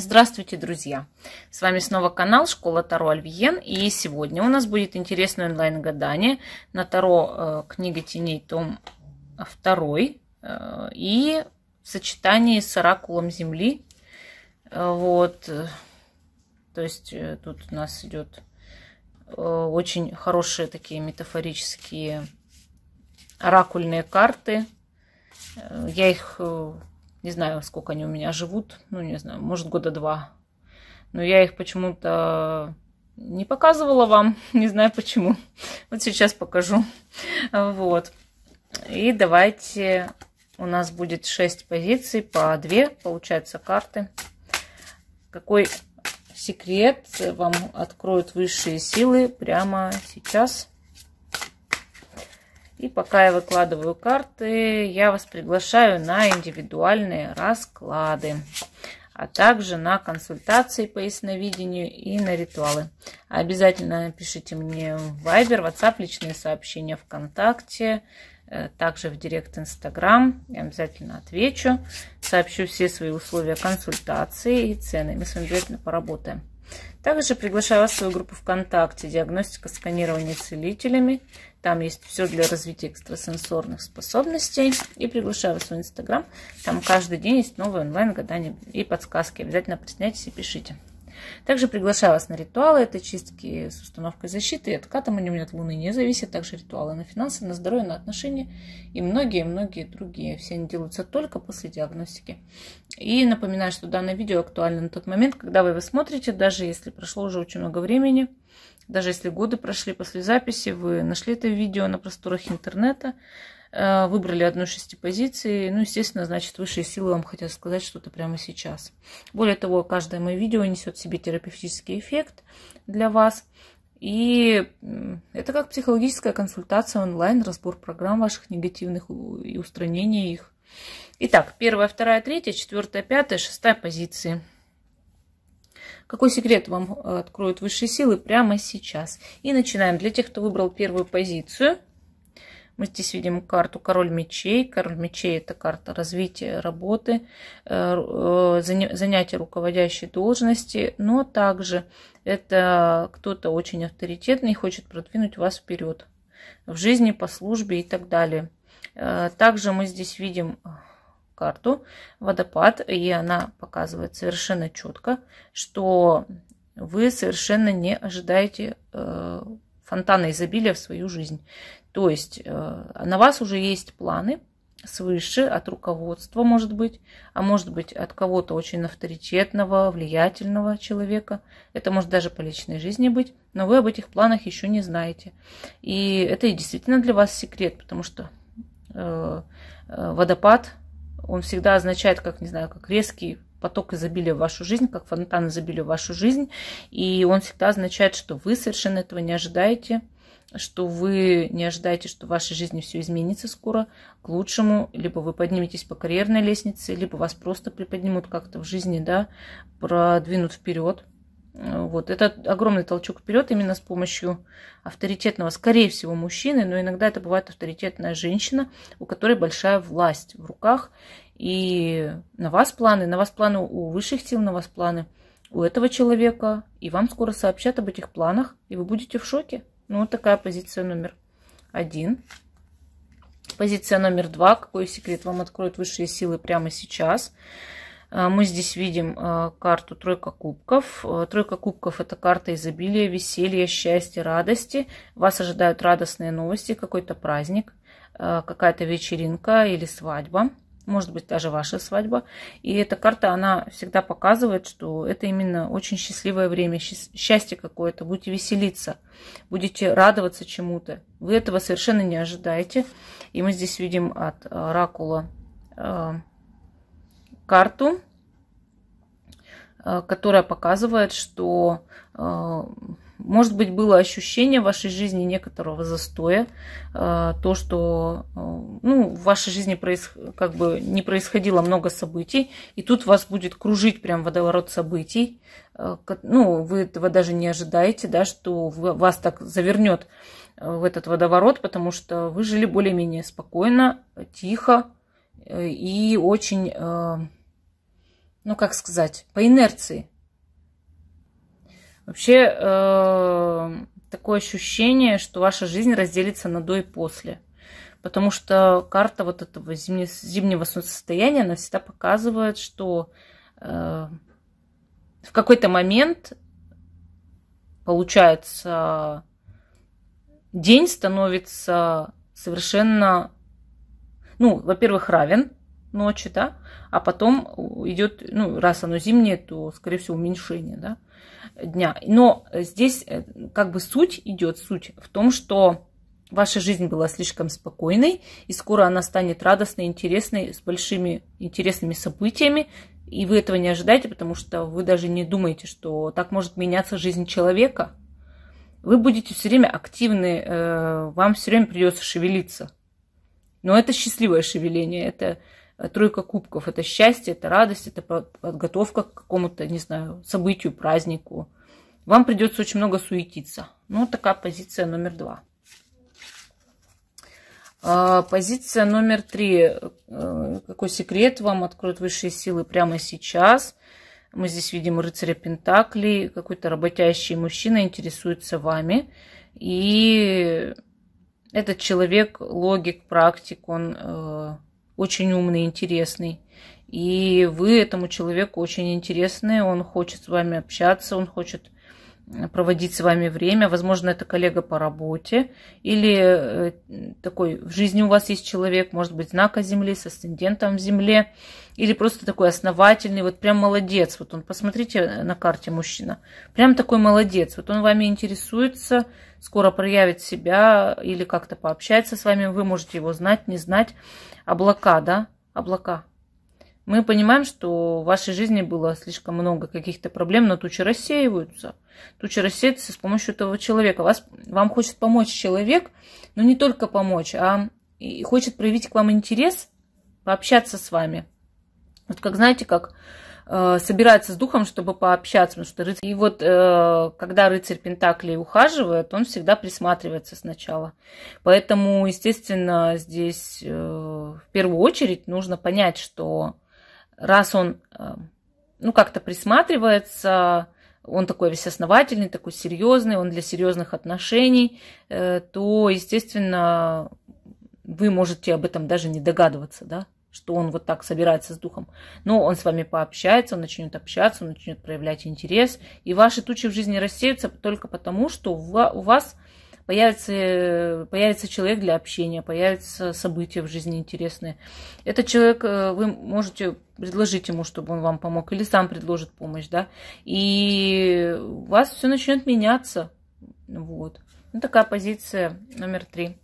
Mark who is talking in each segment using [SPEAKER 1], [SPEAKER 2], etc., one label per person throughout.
[SPEAKER 1] Здравствуйте, друзья! С вами снова канал Школа Таро Альвиен. И сегодня у нас будет интересное онлайн-гадание на Таро э, книга теней, том 2. Э, и в сочетании с оракулом Земли. Э, вот. То есть тут у нас идет очень хорошие такие метафорические оракульные карты. Я их не знаю, сколько они у меня живут. Ну, не знаю, может, года два. Но я их почему-то не показывала вам. Не знаю почему. Вот сейчас покажу. Вот. И давайте у нас будет 6 позиций по 2, получается, карты. Какой секрет вам откроют высшие силы прямо сейчас. И пока я выкладываю карты, я вас приглашаю на индивидуальные расклады, а также на консультации по ясновидению и на ритуалы. Обязательно пишите мне в Viber, WhatsApp, личные сообщения ВКонтакте, э, также в директ Инстаграм. Я обязательно отвечу, сообщу все свои условия консультации и цены. Мы с вами обязательно поработаем. Также приглашаю вас в свою группу ВКонтакте «Диагностика сканирования целителями». Там есть все для развития экстрасенсорных способностей. И приглашаю вас в свой Инстаграм. Там каждый день есть новые онлайн-гадания и подсказки. Обязательно присоединяйтесь и пишите. Также приглашаю вас на ритуалы. Это чистки с установкой защиты, от меня от Луны не зависят. Также ритуалы на финансы, на здоровье, на отношения и многие-многие другие. Все они делаются только после диагностики. И напоминаю, что данное видео актуально на тот момент, когда вы его смотрите, даже если прошло уже очень много времени, даже если годы прошли после записи, вы нашли это видео на просторах интернета, Э, выбрали одну из шести позиций. Ну, естественно, значит, высшие силы вам хотят сказать что-то прямо сейчас. Более того, каждое мое видео несет в себе терапевтический эффект для вас. И это как психологическая консультация онлайн, разбор программ ваших негативных и устранение их. Итак, первая, вторая, третья, четвертая, пятая, шестая позиции. Какой секрет вам э, откроют высшие силы прямо сейчас? И начинаем. Для тех, кто выбрал первую позицию – мы здесь видим карту король мечей. Король мечей это карта развития работы, э, э, занятия руководящей должности, но также это кто-то очень авторитетный и хочет продвинуть вас вперед в жизни, по службе и так далее. Э, также мы здесь видим а, карту водопад, и она показывает совершенно четко, что вы совершенно не ожидаете фонтана изобилия в свою жизнь. То есть э, на вас уже есть планы свыше, от руководства, может быть, а может быть, от кого-то очень авторитетного, влиятельного человека. Это может даже по личной жизни быть, но вы об этих планах еще не знаете. И это и действительно для вас секрет, потому что э, э, водопад, он всегда означает, как, не знаю, как резкий поток изобилия в вашу жизнь, как фонтан изобилия в вашу жизнь. И он всегда означает, что вы совершенно этого не ожидаете – что вы не ожидаете, что в вашей жизни все изменится скоро к лучшему, либо вы подниметесь по карьерной лестнице, либо вас просто приподнимут как-то в жизни, да, продвинут вперед. Вот, это огромный толчок вперед именно с помощью авторитетного, скорее всего, мужчины, но иногда это бывает авторитетная женщина, у которой большая власть в руках, и на вас планы, на вас планы у высших сил, на вас планы у этого человека, и вам скоро сообщат об этих планах, и вы будете в шоке. Ну, вот такая позиция номер один. Позиция номер два. Какой секрет вам откроют высшие силы прямо сейчас? Э, мы здесь видим э, карту тройка кубков. Э, тройка кубков – это карта изобилия, веселья, счастья, радости. Вас ожидают радостные новости, какой-то праздник, какая-то вечеринка или свадьба может быть даже ваша свадьба. И эта карта, она всегда показывает, что это именно очень счастливое время, счастье какое-то. Будете веселиться, будете радоваться чему-то. Вы этого совершенно не ожидаете. И мы здесь видим от Ракула э, карту, э, которая показывает, что э, может быть, было ощущение в вашей жизни некоторого застоя, э, то, что э, ну, в вашей жизни проис... как бы не происходило много событий, и тут вас будет кружить прям водоворот событий. Э, ну, вы этого даже не ожидаете, да, что вас так завернет в этот водоворот, потому что вы жили более-менее спокойно, тихо и очень, ну, как сказать, по инерции Вообще э, такое ощущение, что ваша жизнь разделится на до и после. Потому что карта вот этого зимнего состояния, она всегда показывает, что э, в какой-то момент получается день становится совершенно, ну, во-первых, равен, ночи, да, а потом идет, ну, раз оно зимнее, то, скорее всего, уменьшение, да, дня. Но здесь э, как бы суть идет, суть в том, что ваша жизнь была слишком спокойной, и скоро она станет радостной, интересной, с большими интересными событиями, и вы этого не ожидаете, потому что вы даже не думаете, что так может меняться жизнь человека. Вы будете все время активны, э, вам все время придется шевелиться. Но это счастливое шевеление, это Тройка кубков – это счастье, это радость, это подготовка к какому-то, не знаю, событию, празднику. Вам придется очень много суетиться. Ну, такая позиция номер два. А, позиция номер три. Э, какой секрет вам откроют высшие силы прямо сейчас? Мы здесь видим рыцаря Пентакли. Какой-то работящий мужчина интересуется вами. И этот человек логик, практик, он э, очень умный, интересный. И вы этому человеку очень интересны, он хочет с вами общаться, он хочет проводить с вами время. Возможно, это коллега по работе или э, такой в жизни у вас есть человек, может быть, знака Земли с асцендентом в Земле или просто такой основательный, вот прям молодец. Вот он, посмотрите на карте мужчина, прям такой молодец. Вот он вами интересуется, скоро проявит себя или как-то пообщается с вами. Вы можете его знать, не знать. Облака, да? Облака. Мы понимаем, что в вашей жизни было слишком много каких-то проблем, но тучи рассеиваются. Тучи рассеются с помощью этого человека. Вас, вам хочет помочь человек, но не только помочь, а и хочет проявить к вам интерес, пообщаться с вами. Вот как знаете, как э, собирается с духом, чтобы пообщаться, потому что рыцарь... И вот э, когда рыцарь пентаклей ухаживает, он всегда присматривается сначала. Поэтому, естественно, здесь э, в первую очередь нужно понять, что раз он, э, ну, как-то присматривается, он такой весь основательный, такой серьезный, он для серьезных отношений, э, то, естественно, вы можете об этом даже не догадываться, да, что он вот так собирается с духом. Но он с вами пообщается, он начнет общаться, он начнет проявлять интерес, и ваши тучи в жизни рассеются только потому, что у вас появится, появится человек для общения, появятся события в жизни интересные. Этот человек, э, вы можете предложить ему, чтобы он вам помог, или сам предложит помощь, да, и у вас все начнет меняться, вот. Ну, такая позиция номер три.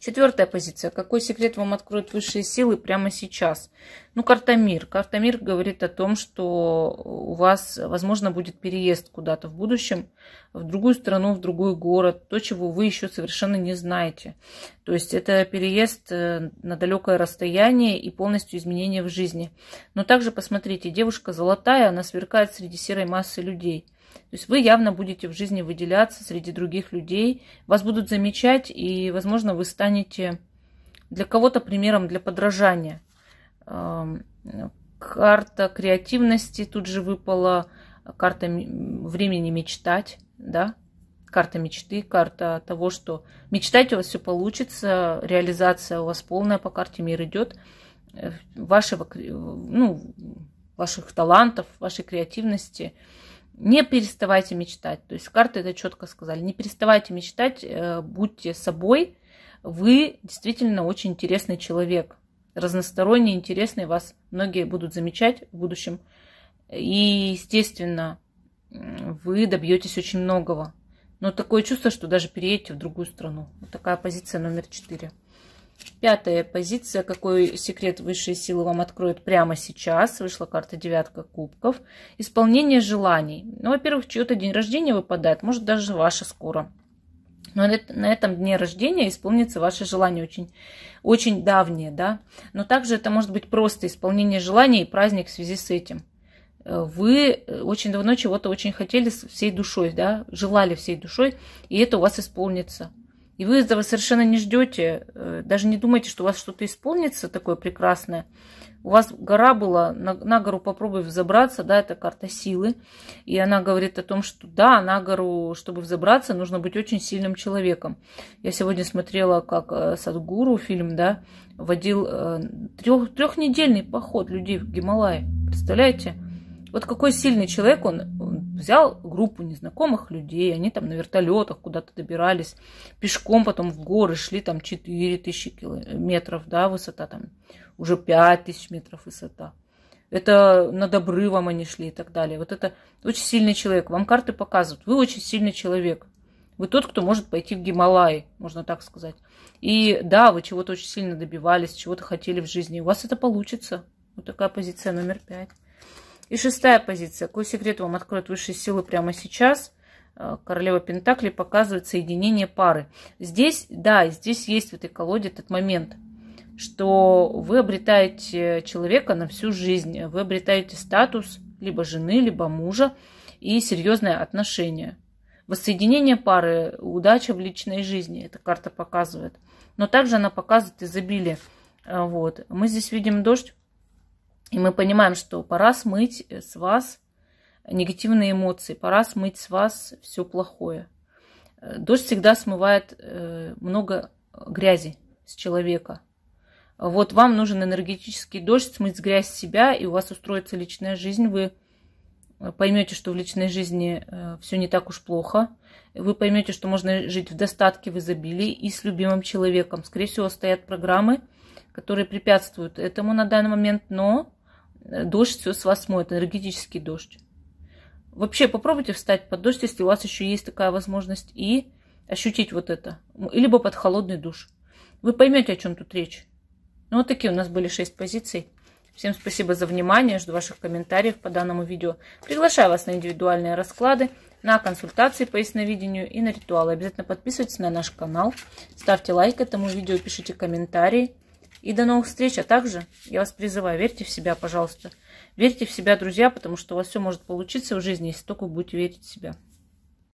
[SPEAKER 1] Четвертая позиция. Какой секрет вам откроют высшие силы прямо сейчас? Ну, карта мир. Карта мир говорит о том, что у вас, возможно, будет переезд куда-то в будущем, в другую страну, в другой город, то, чего вы еще совершенно не знаете. То есть это переезд э, на далекое расстояние и полностью изменение в жизни. Но также, посмотрите, девушка золотая, она сверкает среди серой массы людей – то есть вы явно будете в жизни выделяться среди других людей, вас будут замечать, и, возможно, вы станете для кого-то примером для подражания. Эм, карта креативности тут же выпала, карта времени мечтать, да, карта мечты, карта того, что мечтать у вас все получится, реализация у вас полная по карте мир идет, э, вашего, ну, ваших талантов, вашей креативности – не переставайте мечтать. То есть карты это четко сказали. Не переставайте мечтать, э, будьте собой. Вы действительно очень интересный человек. Разносторонний, интересный. Вас многие будут замечать в будущем. И, естественно, вы добьетесь очень многого. Но такое чувство, что даже переедете в другую страну. Вот такая позиция номер четыре. Пятая позиция. Какой секрет высшие силы вам откроют прямо сейчас? Вышла карта девятка кубков. Исполнение желаний. Ну, во-первых, чье-то день рождения выпадает. Может, даже ваше скоро. Но на этом дне рождения исполнится ваше желание очень, очень давнее, да. Но также это может быть просто исполнение желаний и праздник в связи с этим э, вы э, очень давно чего-то очень хотели всей душой, да, желали всей душой, и это у вас исполнится. И вы этого совершенно не ждете, э, даже не думайте, что у вас что-то исполнится такое прекрасное. У вас гора была, на, на гору попробуй взобраться, да, это карта силы. И она говорит о том, что да, на гору, чтобы взобраться, нужно быть очень сильным человеком. Я сегодня смотрела, как э, Садгуру фильм, да, водил э, трех, трехнедельный поход людей в Гималай. Представляете? Вот какой сильный человек, он, он взял группу незнакомых людей, они там на вертолетах куда-то добирались, пешком потом в горы шли, там 4000 километров, да, высота там, уже 5000 метров высота. Это над обрывом они шли и так далее. Вот это очень сильный человек. Вам карты показывают. Вы очень сильный человек. Вы тот, кто может пойти в Гималай, можно так сказать. И да, вы чего-то очень сильно добивались, чего-то хотели в жизни. У вас это получится. Вот такая позиция номер пять. И шестая позиция. Какой секрет вам откроют высшие силы прямо сейчас? Э, королева Пентакли показывает соединение пары. Здесь, да, здесь есть в этой колоде этот момент, что вы обретаете человека на всю жизнь. Вы обретаете статус либо жены, либо мужа и серьезное отношение. Воссоединение пары, удача в личной жизни, эта карта показывает. Но также она показывает изобилие. Э, вот. Мы здесь видим дождь, и мы понимаем, что пора смыть с вас негативные эмоции, пора смыть с вас все плохое. Дождь всегда смывает э, много грязи с человека. Вот вам нужен энергетический дождь, смыть грязь с себя, и у вас устроится личная жизнь. Вы э, поймете, что в личной жизни э, все не так уж плохо. Вы поймете, что можно жить в достатке, в изобилии и с любимым человеком. Скорее всего, стоят программы, которые препятствуют этому на данный момент, но Э, дождь все с вас моет, энергетический дождь. Вообще попробуйте встать под дождь, если у вас еще есть такая возможность, и ощутить вот это. Либо под холодный душ. Вы поймете, о чем тут речь. Ну, вот такие у нас были шесть позиций. Всем спасибо за внимание, жду ваших комментариев по данному видео. Приглашаю вас на индивидуальные расклады, на консультации по ясновидению и на ритуалы. Обязательно подписывайтесь на наш канал, ставьте лайк этому видео, пишите комментарии. И до новых встреч. А также я вас призываю, верьте в себя, пожалуйста. Верьте в себя, друзья, потому что у вас все может получиться в жизни, если только будете верить в себя.